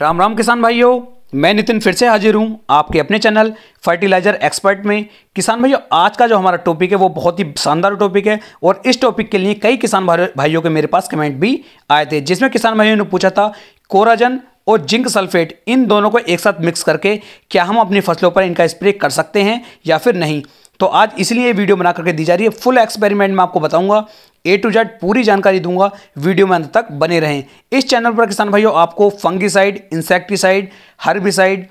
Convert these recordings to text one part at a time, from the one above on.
राम राम किसान भाइयों मैं नितिन फिर से हाजिर हूँ आपके अपने चैनल फर्टिलाइजर एक्सपर्ट में किसान भाइयों आज का जो हमारा टॉपिक है वो बहुत ही शानदार टॉपिक है और इस टॉपिक के लिए कई किसान भाइयों के मेरे पास कमेंट भी आए थे जिसमें किसान भाइयों ने पूछा था कोराजन और जिंक सल्फेट इन दोनों को एक साथ मिक्स करके क्या हम अपनी फसलों पर इनका स्प्रे कर सकते हैं या फिर नहीं तो आज इसलिए वीडियो बना करके दी जा रही है फुल एक्सपेरिमेंट में आपको बताऊंगा ए टू जेड पूरी जानकारी दूंगा वीडियो में अंत तक बने रहें इस चैनल पर किसान भाइयों आपको फंगीसाइड इंसेक्टिसाइड हर्बिसाइड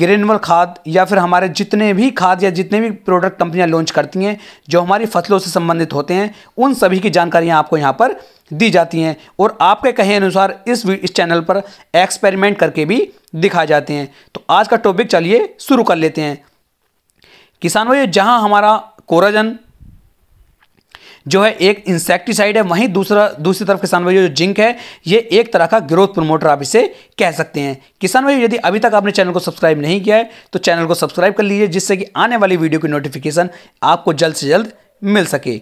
ग्रेनुअल खाद या फिर हमारे जितने भी खाद या जितने भी प्रोडक्ट कंपनियां लॉन्च करती हैं जो हमारी फसलों से संबंधित होते हैं उन सभी की जानकारियां आपको यहां पर दी जाती हैं और आपके कहे अनुसार इस इस चैनल पर एक्सपेरिमेंट करके भी दिखाए जाते हैं तो आज का टॉपिक चलिए शुरू कर लेते हैं किसान भाई जहाँ हमारा कोराजन जो है एक इंसेक्टिसाइड है वहीं दूसरा दूसरी तरफ किसान भाइयों जो जिंक है ये एक तरह का ग्रोथ प्रमोटर आप इसे कह सकते हैं किसान भाई यदि अभी तक आपने चैनल को सब्सक्राइब नहीं किया है तो चैनल को सब्सक्राइब कर लीजिए जिससे कि आने वाली वीडियो की नोटिफिकेशन आपको जल्द से जल्द मिल सके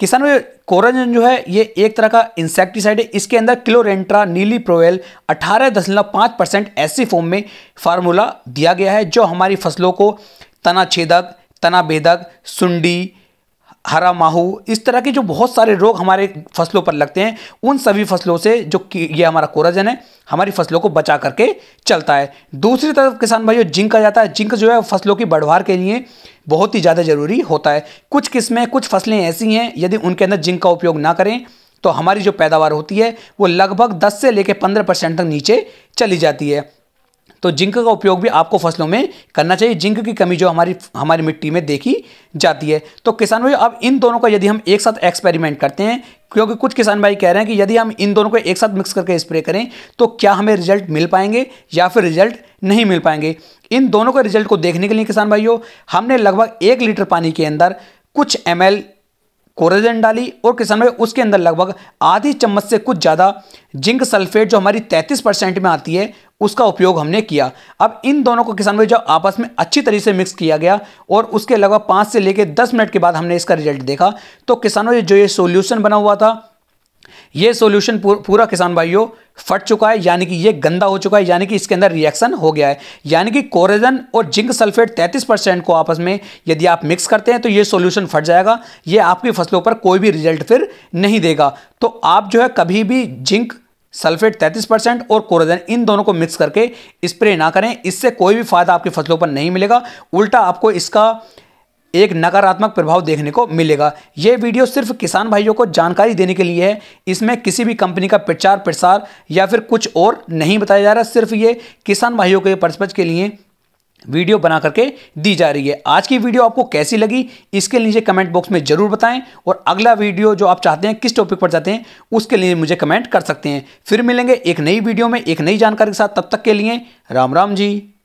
किसान भाई कोराजन जो है ये एक तरह का इंसेक्टिसाइड है इसके अंदर क्लोरेंट्रा नीली प्रोवेल अठारह दशमलव पाँच परसेंट ऐसी फॉर्म में फार्मूला दिया गया है जो हमारी फसलों को तना छेदक तना बेदक सुंडी हरा माहू इस तरह के जो बहुत सारे रोग हमारे फसलों पर लगते हैं उन सभी फसलों से जो ये हमारा कोराजन है हमारी फसलों को बचा करके चलता है दूसरी तरफ किसान भाइयों जिंक का जाता है जिंक जो है फसलों की बढ़वार के लिए बहुत ही ज़्यादा ज़रूरी होता है कुछ किस्में कुछ फसलें ऐसी हैं यदि उनके अंदर जिंक का उपयोग ना करें तो हमारी जो पैदावार होती है वो लगभग दस से लेकर पंद्रह परसेंट तक नीचे चली जाती है तो जिंक का उपयोग भी आपको फसलों में करना चाहिए जिंक की कमी जो हमारी हमारी मिट्टी में देखी जाती है तो किसान भाई अब इन दोनों का यदि हम एक साथ एक्सपेरिमेंट करते हैं क्योंकि कुछ किसान भाई कह रहे हैं कि यदि हम इन दोनों को एक साथ मिक्स करके स्प्रे करें तो क्या हमें रिजल्ट मिल पाएंगे या फिर रिजल्ट नहीं मिल पाएंगे इन दोनों के रिजल्ट को देखने के लिए किसान भाइयों हमने लगभग एक लीटर पानी के अंदर कुछ एम कोरेजन डाली और किसान भाई उसके अंदर लगभग आधी चम्मच से कुछ ज़्यादा जिंक सल्फेट जो हमारी 33 परसेंट में आती है उसका उपयोग हमने किया अब इन दोनों को किसान भाई जब आपस में अच्छी तरीके से मिक्स किया गया और उसके लगभग पाँच से लेकर दस मिनट के बाद हमने इसका रिजल्ट देखा तो किसानों जो ये सोल्यूशन बना हुआ था ये सॉल्यूशन पूरा किसान भाइयों फट चुका है यानी कि ये गंदा हो चुका है यानी कि इसके अंदर रिएक्शन हो गया है यानी कि कोरेजन और जिंक सल्फेट 33 परसेंट को आपस में यदि आप मिक्स करते हैं तो ये सॉल्यूशन फट जाएगा ये आपकी फसलों पर कोई भी रिजल्ट फिर नहीं देगा तो आप जो है कभी भी जिंक सल्फेट 33 परसेंट और कोरोजन इन दोनों को मिक्स करके स्प्रे ना करें इससे कोई भी फायदा आपकी फसलों पर नहीं मिलेगा उल्टा आपको इसका एक नकारात्मक प्रभाव देखने को मिलेगा ये वीडियो सिर्फ किसान भाइयों को जानकारी देने के लिए है इसमें किसी भी कंपनी का प्रचार प्रसार या फिर कुछ और नहीं बताया जा रहा सिर्फ ये किसान भाइयों के परस्पर के लिए वीडियो बना करके दी जा रही है आज की वीडियो आपको कैसी लगी इसके नीचे कमेंट बॉक्स में ज़रूर बताएं और अगला वीडियो जो आप चाहते हैं किस टॉपिक पर जाते हैं उसके लिए मुझे कमेंट कर सकते हैं फिर मिलेंगे एक नई वीडियो में एक नई जानकारी के साथ तब तक के लिए राम राम जी